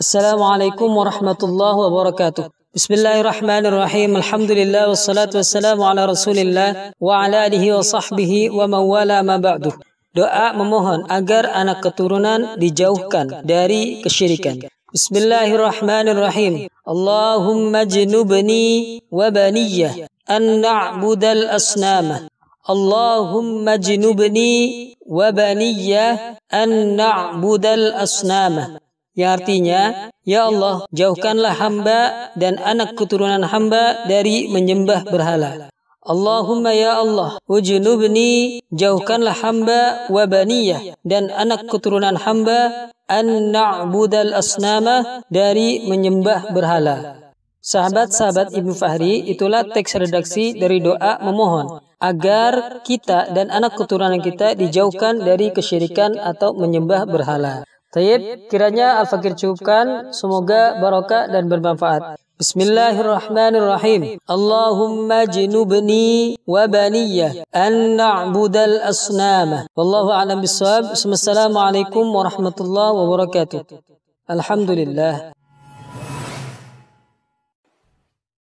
السلام عليكم ورحمة الله وبركاته بسم الله الرحمن الرحيم الحمد لله والصلاة والسلام على رسول الله وعلى آله وصحبه ومن والاه ما بعده Doa memohon agar anak keturunan dijauhkan dari kesyirikan. Bismillahirrahmanirrahim. Allahumma jinubni wa baniyya an na'budal asnama. Allahumma jinubni wa baniyya an na'budal asnama. Yang artinya, Ya Allah, jauhkanlah hamba dan anak keturunan hamba dari menyembah berhala. Allahumma ya Allah, wajnubni, jauhkanlah hamba wa baniyah dan anak keturunan hamba an na'budal asnama dari menyembah berhala. Sahabat-sahabat Ibnu Fahri, itulah teks redaksi dari doa memohon agar kita dan anak keturunan kita dijauhkan dari kesyirikan atau menyembah berhala. Taib, kiranya Al-Fakir cukupkan. Semoga barokah dan bermanfaat. Bismillahirrahmanirrahim. Allahumma jinubni wa baniyya an na'budal asnama. Wallahu a'lam bissawab. Assalamualaikum warahmatullahi wabarakatuh. Alhamdulillah.